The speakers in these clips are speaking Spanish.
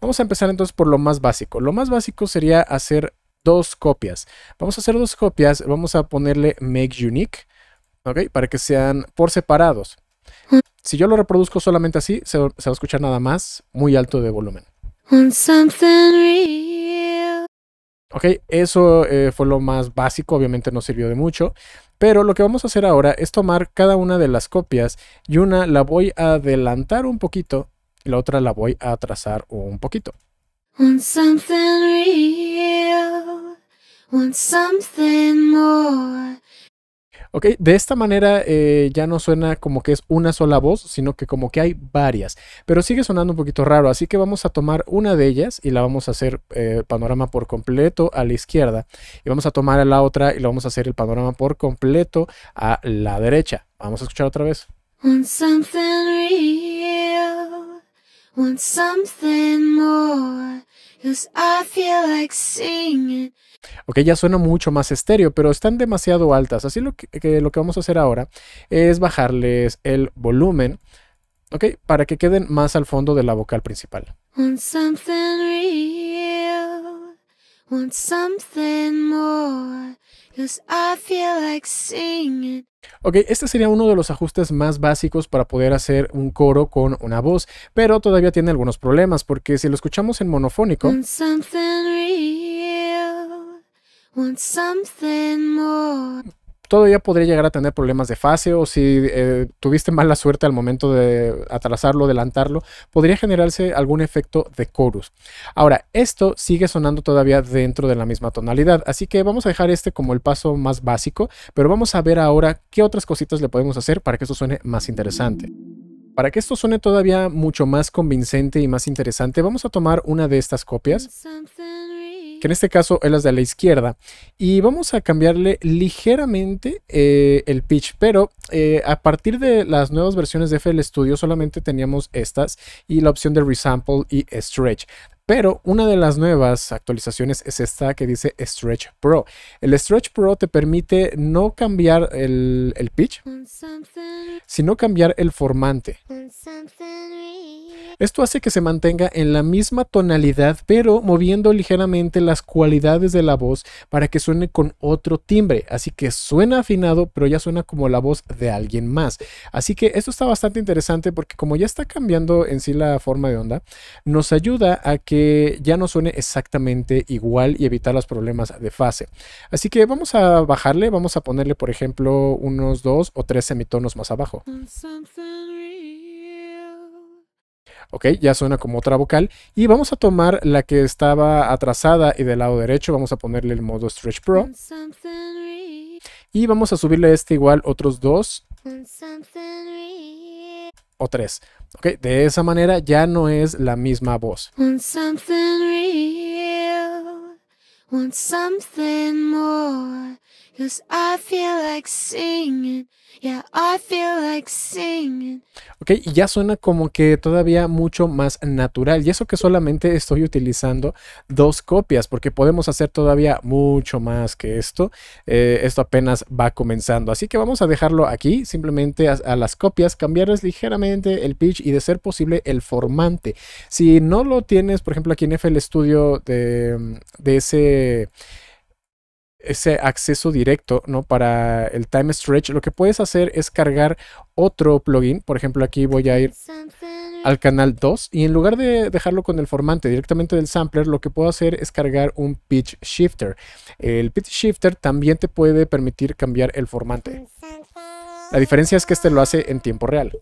Vamos a empezar entonces por lo más básico. Lo más básico sería hacer dos copias. Vamos a hacer dos copias, vamos a ponerle make unique, ¿ok? Para que sean por separados. Si yo lo reproduzco solamente así, se, va a escuchar nada más muy alto de volumen. Ok, eso eh, fue lo más básico, obviamente no sirvió de mucho, pero lo que vamos a hacer ahora es tomar cada una de las copias y una la voy a adelantar un poquito la otra la voy a trazar un poquito. Ok, de esta manera eh, ya no suena como que es una sola voz, sino que como que hay varias, pero sigue sonando un poquito raro, así que vamos a tomar una de ellas y la vamos a hacer eh, panorama por completo a la izquierda, y vamos a tomar a la otra y la vamos a hacer el panorama por completo a la derecha. Vamos a escuchar otra vez want something more. Ok, ya suena mucho más estéreo, pero están demasiado altas. Así lo que, lo que vamos a hacer ahora es bajarles el volumen, ok, para que queden más al fondo de la vocal principal. Want something more, I feel like singing. Ok, este sería uno de los ajustes más básicos para poder hacer un coro con una voz, pero todavía tiene algunos problemas porque si lo escuchamos en monofónico todavía podría llegar a tener problemas de fase o si eh, tuviste mala suerte al momento de atrasarlo, adelantarlo, podría generarse algún efecto de chorus. Ahora, esto sigue sonando todavía dentro de la misma tonalidad, así que vamos a dejar este como el paso más básico, pero vamos a ver ahora qué otras cositas le podemos hacer para que esto suene más interesante. Para que esto suene todavía mucho más convincente y más interesante, vamos a tomar una de estas copias que en este caso es las de la izquierda. Y vamos a cambiarle ligeramente eh, el pitch, pero eh, a partir de las nuevas versiones de FL Studio solamente teníamos estas y la opción de resample y stretch. Pero una de las nuevas actualizaciones es esta que dice Stretch Pro. El Stretch Pro te permite no cambiar el, el pitch, sino cambiar el formante. Esto hace que se mantenga en la misma tonalidad, pero moviendo ligeramente las cualidades de la voz para que suene con otro timbre. Así que suena afinado, pero ya suena como la voz de alguien más. Así que esto está bastante interesante porque como ya está cambiando en sí la forma de onda, nos ayuda a que ya no suene exactamente igual y evitar los problemas de fase. Así que vamos a bajarle, vamos a ponerle por ejemplo unos dos o tres semitonos más abajo. ¿ok? Ya suena como otra vocal. Y vamos a tomar la que estaba atrasada y del lado derecho, vamos a ponerle el modo Stretch Pro. Y vamos a subirle a este igual otros dos o tres. Ok, De esa manera ya no es la misma voz. Ok, y ya suena como que todavía mucho más natural. Y eso que solamente estoy utilizando dos copias, porque podemos hacer todavía mucho más que esto. Eh, esto apenas va comenzando. Así que vamos a dejarlo aquí, simplemente a, las copias, cambiarles ligeramente el pitch y de ser posible el formante. Si no lo tienes, por ejemplo, aquí en FL Studio de ese ese acceso directo, ¿no? Para el time stretch, lo que puedes hacer es cargar otro plugin. Por ejemplo, aquí voy a ir al canal 2 y en lugar de dejarlo con el formante directamente del sampler, lo que puedo hacer es cargar un pitch shifter. El pitch shifter también te puede permitir cambiar el formante. La diferencia es que este lo hace en tiempo real.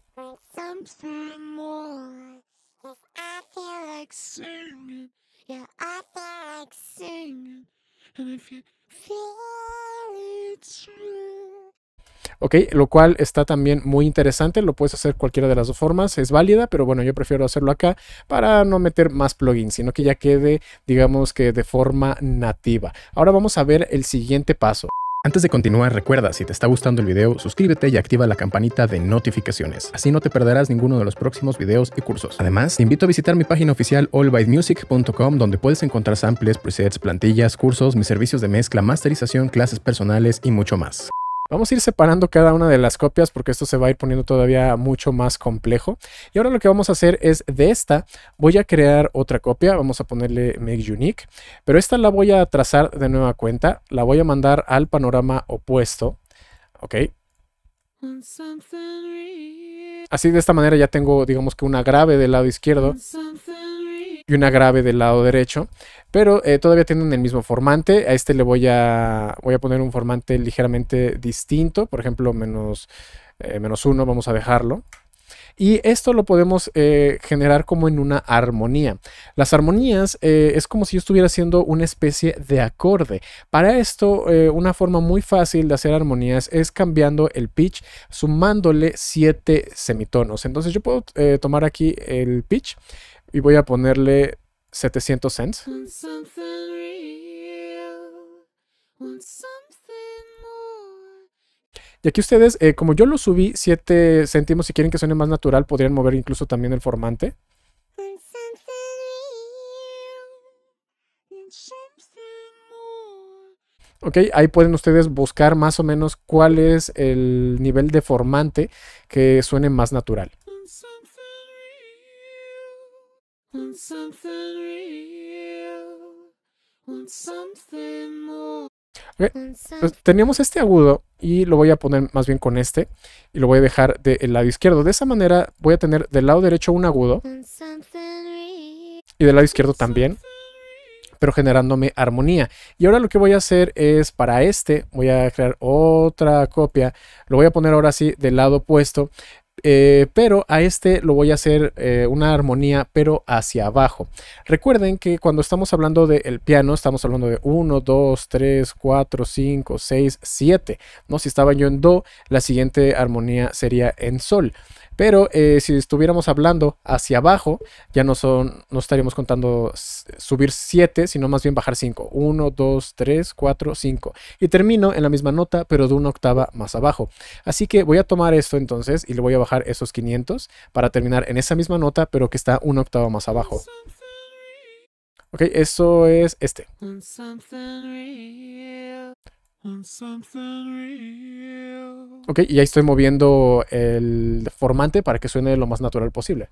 Ok, lo cual está también muy interesante, lo puedes hacer cualquiera de las dos formas, es válida, pero bueno, yo prefiero hacerlo acá para no meter más plugins, sino que ya quede, digamos que de forma nativa. Ahora vamos a ver el siguiente paso. Antes de continuar, recuerda, si te está gustando el video, suscríbete y activa la campanita de notificaciones. Así no te perderás ninguno de los próximos videos y cursos. Además, te invito a visitar mi página oficial allbymusic.com, donde puedes encontrar samples, presets, plantillas, cursos, mis servicios de mezcla, masterización, clases personales y mucho más. Vamos a ir separando cada una de las copias porque esto se va a ir poniendo todavía mucho más complejo. Y ahora lo que vamos a hacer es de esta voy a crear otra copia, vamos a ponerle make unique, pero esta la voy a trazar de nueva cuenta, la voy a mandar al panorama opuesto, ¿ok? Así de esta manera ya tengo digamos que una grave del lado izquierdo y una grave del lado derecho. Pero eh, todavía tienen el mismo formante. A este le voy a, voy a poner un formante ligeramente distinto. Por ejemplo, menos, eh, uno, vamos a dejarlo. Y esto lo podemos eh, generar como en una armonía. Las armonías es como si yo estuviera haciendo una especie de acorde. Para esto, una forma muy fácil de hacer armonías es cambiando el pitch, sumándole siete semitonos. Entonces yo puedo tomar aquí el pitch y voy a ponerle 700 cents. Y aquí ustedes, eh, como yo lo subí 7 céntimos, si quieren que suene más natural, podrían mover incluso también el formante. Ok, ahí pueden ustedes buscar más o menos cuál es el nivel de formante que suene más natural. Pues, teníamos este agudo y lo voy a poner más bien con este y lo voy a dejar del lado izquierdo. De esa manera voy a tener del lado derecho un agudo y del lado izquierdo también, pero generándome armonía. Y ahora lo que voy a hacer es para este, voy a crear otra copia, lo voy a poner ahora sí del lado opuesto eh, pero a este lo voy a hacer eh, una armonía, pero hacia abajo. Recuerden que cuando estamos hablando del piano, estamos hablando de 1, 2, 3, 4, 5, 6, 7. ¿no? Si estaba yo en Do, la siguiente armonía sería en Sol. Pero eh, si estuviéramos hablando hacia abajo, ya no son, no estaríamos contando subir 7, sino más bien bajar 5. 1, 2, 3, 4, 5. Y termino en la misma nota, pero de una octava más abajo. Así que voy a tomar esto entonces y le voy a bajar esos 500 para terminar en esa misma nota, pero que está una octava más abajo. Ok, eso es este. Ok, y ahí estoy moviendo el formante para que suene lo más natural posible.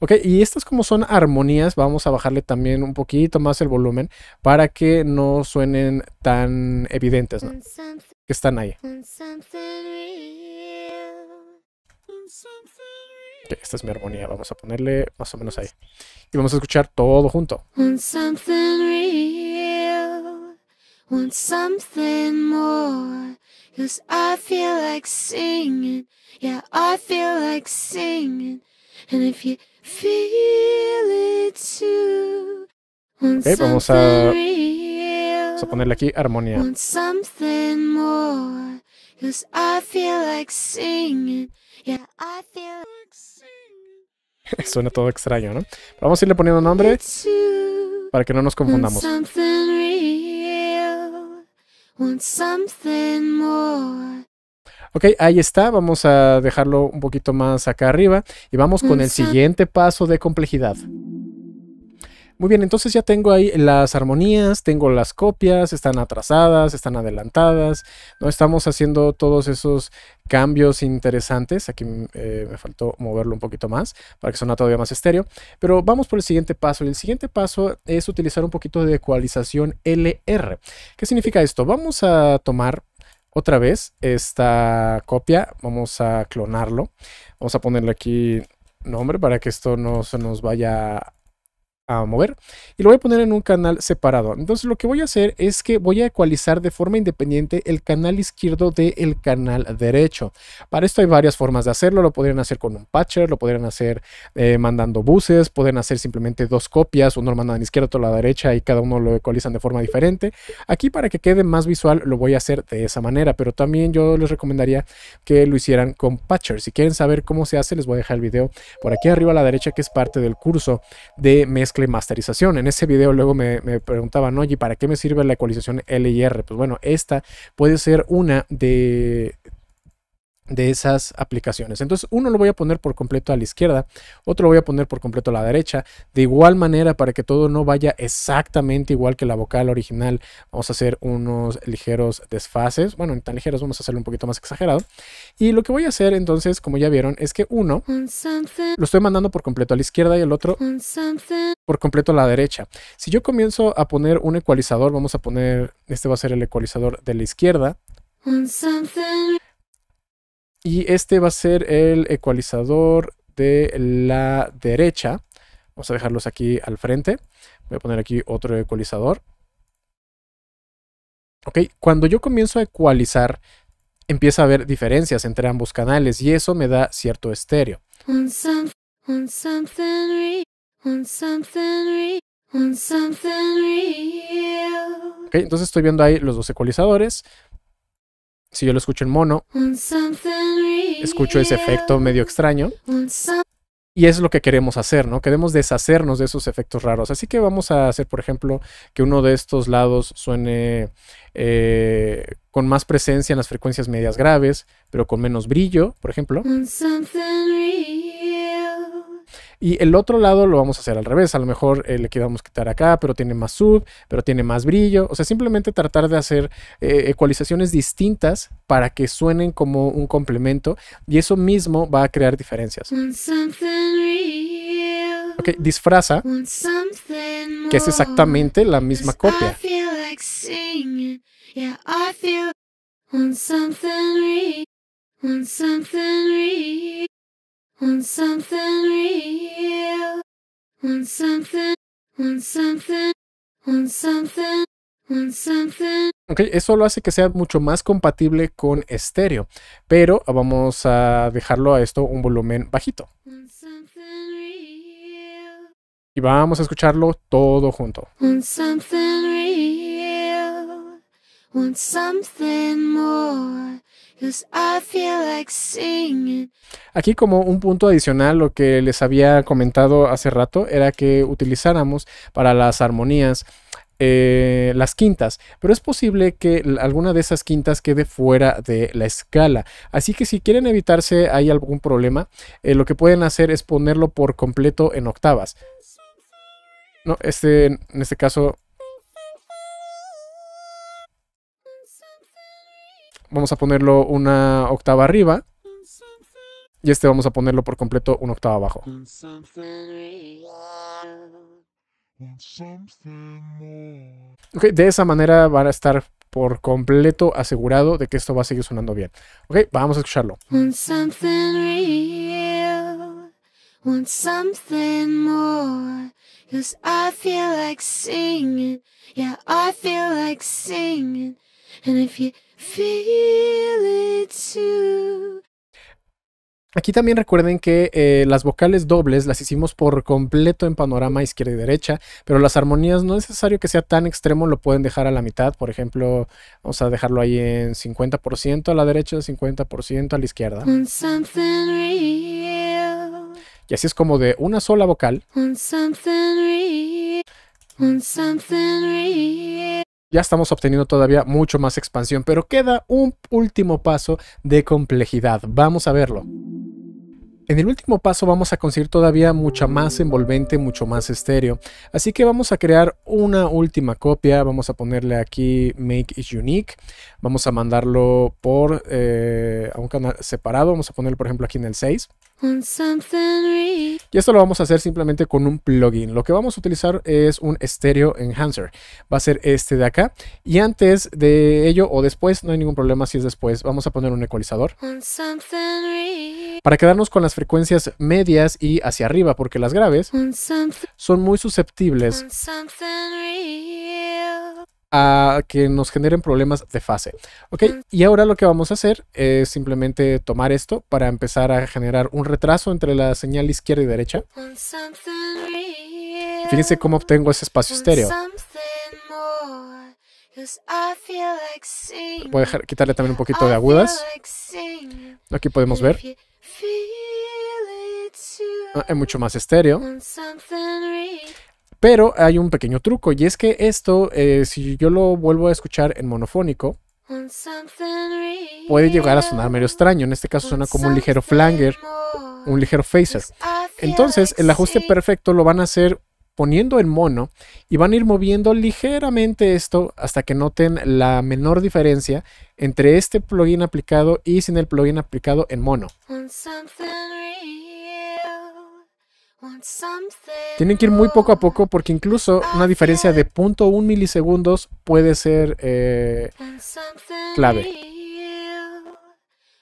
Ok, y estas como son armonías, vamos a bajarle también un poquito más el volumen para que no suenen tan evidentes, ¿no? Que están ahí. Esta es mi armonía. Vamos a ponerle más o menos ahí. Y vamos a escuchar todo junto. Want something real, want something more. Cause I feel like singing, yeah, I feel like singing. And if you feel it too, want okay, vamos a, vamos a ponerle aquí armonía. Want something more. Suena todo extraño, ¿no? Vamos a irle poniendo nombre para que no nos confundamos. Ok, ahí está. Vamos a dejarlo un poquito más acá arriba y vamos con el siguiente paso de complejidad. Muy bien, entonces ya tengo ahí las armonías, tengo las copias, están atrasadas, están adelantadas, ¿no? Estamos haciendo todos esos cambios interesantes. Aquí mm, eh, me faltó moverlo un poquito más para que suena todavía más estéreo. Pero vamos por el siguiente paso. Y el siguiente paso es utilizar un poquito de ecualización LR. ¿Qué significa esto? Vamos a tomar otra vez esta copia. Vamos a clonarlo. Vamos a ponerle aquí nombre para que esto no se nos vaya a mover y lo voy a poner en un canal separado. Entonces lo que voy a hacer es que voy a ecualizar de forma independiente el canal izquierdo del canal derecho. Para esto hay varias formas de hacerlo. Lo podrían hacer con un patcher, lo podrían hacer eh, mandando buses, pueden hacer simplemente dos copias, uno lo mandan a la izquierda, otro a la derecha y cada uno lo ecualizan de forma diferente. Aquí para que quede más visual lo voy a hacer de esa manera, pero también yo les recomendaría que lo hicieran con patcher. Si quieren saber cómo se hace, les voy a dejar el video por aquí arriba a la derecha que es parte del curso de mezcla masterización. En ese video luego me, me preguntaban, oye, ¿para qué me sirve la ecualización L y R? Pues bueno, esta puede ser una de de esas aplicaciones. Entonces, uno lo voy a poner por completo a la izquierda, otro lo voy a poner por completo a la derecha, de igual manera para que todo no vaya exactamente igual que la vocal original, vamos a hacer unos ligeros desfases, bueno, tan ligeros vamos a hacerlo un poquito más exagerado. Y lo que voy a hacer entonces, como ya vieron, es que uno lo estoy mandando por completo a la izquierda y el otro por completo a la derecha. Si yo comienzo a poner un ecualizador, vamos a poner, este va a ser el ecualizador de la izquierda. Y este va a ser el ecualizador de la derecha. Vamos a dejarlos aquí al frente. Voy a poner aquí otro ecualizador. Ok, cuando yo comienzo a ecualizar, empieza a haber diferencias entre ambos canales y eso me da cierto estéreo. Okay, entonces estoy viendo ahí los dos ecualizadores si yo lo escucho en mono, escucho ese efecto medio extraño. Y es lo que queremos hacer, ¿no? Queremos deshacernos de esos efectos raros. Así que vamos a hacer, por ejemplo, que uno de estos lados suene eh, con más presencia en las frecuencias medias graves, pero con menos brillo, por ejemplo. Y el otro lado lo vamos a hacer al revés. A lo mejor eh, le quedamos quitar acá, pero tiene más sub, pero tiene más brillo. O sea, simplemente tratar de hacer eh, ecualizaciones distintas para que suenen como un complemento. Y eso mismo va a crear diferencias. Ok, disfraza, que es exactamente la misma copia. Ok, eso lo hace que sea mucho más compatible con estéreo, pero vamos a dejarlo a esto un volumen bajito. Y vamos a escucharlo todo junto. Aquí como un punto adicional, lo que les había comentado hace rato era que utilizáramos para las armonías eh, las quintas, pero es posible que alguna de esas quintas quede fuera de la escala. Así que si quieren evitarse hay algún problema, eh, lo que pueden hacer es ponerlo por completo en octavas. No, este, en este caso vamos a ponerlo una octava arriba. Y este vamos a ponerlo por completo una octava abajo. Ok, de esa manera van a estar por completo asegurado de que esto va a seguir sonando bien. Ok, vamos a escucharlo. Aquí también recuerden que eh, las vocales dobles las hicimos por completo en panorama izquierda y derecha, pero las armonías no es necesario que sea tan extremo, lo pueden dejar a la mitad, por ejemplo, vamos a dejarlo ahí en 50% a la derecha, 50% a la izquierda. Y así es como de una sola vocal ya estamos obteniendo todavía mucho más expansión, pero queda un último paso de complejidad. Vamos a verlo. En el último paso vamos a conseguir todavía mucha más envolvente, mucho más estéreo. Así que vamos a crear una última copia. Vamos a ponerle aquí Make is Unique. Vamos a mandarlo por eh, a un canal separado. Vamos a ponerlo por ejemplo aquí en el 6. Y esto lo vamos a hacer simplemente con un plugin. Lo que vamos a utilizar es un Stereo Enhancer. Va a ser este de acá. Y antes de ello o después, no hay ningún problema si es después, vamos a poner un ecualizador. Para quedarnos con las frecuencias medias y hacia arriba, porque las graves son muy susceptibles a que nos generen problemas de fase. Ok, y ahora lo que vamos a hacer es simplemente tomar esto para empezar a generar un retraso entre la señal izquierda y derecha. Fíjense cómo obtengo ese espacio estéreo. Voy a quitarle también un poquito de agudas. Aquí podemos ver. Es ah, mucho más estéreo. Pero hay un pequeño truco y es que esto, eh, si yo lo vuelvo a escuchar en monofónico, puede llegar a sonar medio extraño. En este caso suena como un ligero flanger, un ligero phaser. Entonces el ajuste perfecto lo van a hacer poniendo en mono y van a ir moviendo ligeramente esto hasta que noten la menor diferencia entre este plugin aplicado y sin el plugin aplicado en mono. Tienen que ir muy poco a poco porque incluso una diferencia de 0.1 milisegundos puede ser eh, clave.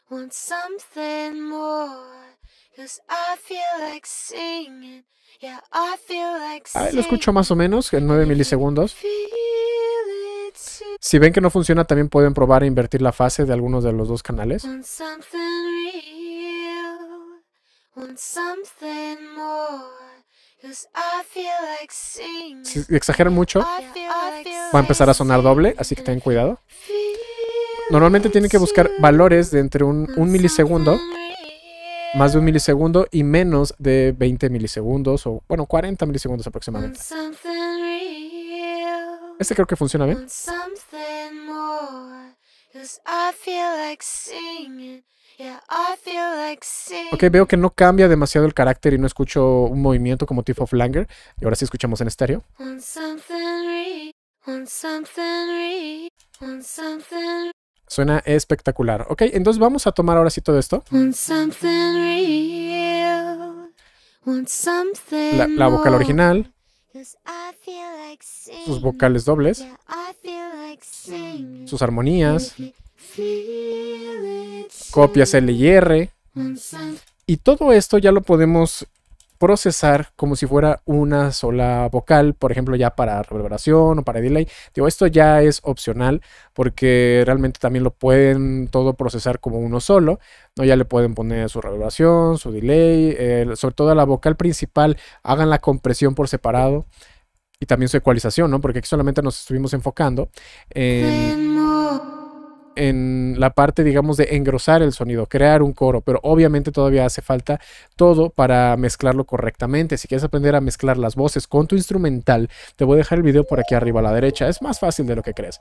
Ahí ah, lo escucho más o menos en 9 milisegundos. Si ven que no funciona, también pueden probar a e invertir la fase de algunos de los dos canales. Si exageran mucho, va a empezar a sonar doble, así que ten cuidado. Normalmente tienen que buscar valores de entre un, un milisegundo, más de un milisegundo y menos de 20 milisegundos o, bueno, 40 milisegundos aproximadamente. Este creo que funciona bien. Ok, veo que no cambia demasiado el carácter y no escucho un movimiento como Tiff of Langer. Y ahora sí escuchamos en estéreo. Suena espectacular. Ok, entonces vamos a tomar ahora sí todo esto. La, la vocal original. Sus vocales dobles. Sus armonías copias L Y todo esto ya lo podemos procesar como si fuera una sola vocal, por ejemplo, ya para reverberación o para delay. Digo, esto ya es opcional porque realmente también lo pueden todo procesar como uno solo, ¿no? Ya le pueden poner su reverberación, su delay, sobre todo a la vocal principal, hagan la compresión por separado y también su ecualización, ¿no? Porque aquí solamente nos estuvimos enfocando en en la parte, digamos, de engrosar el sonido, crear un coro, pero obviamente todavía hace falta todo para mezclarlo correctamente. Si quieres aprender a mezclar las voces con tu instrumental, te voy a dejar el video por aquí arriba a la derecha. Es más fácil de lo que crees.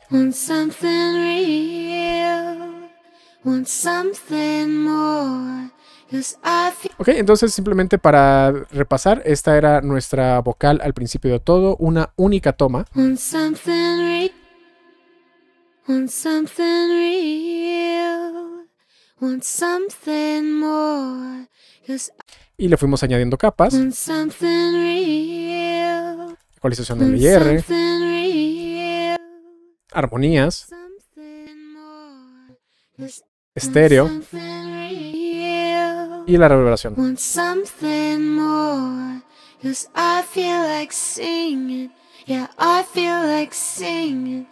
Ok, entonces simplemente para repasar, esta era nuestra vocal al principio de todo, una única toma. Want something real, want something more. Y le fuimos añadiendo capas. Real, ecualización del IR. armonías. estéreo. y la reverberación. More, I feel like singing. Yeah, I feel like singing.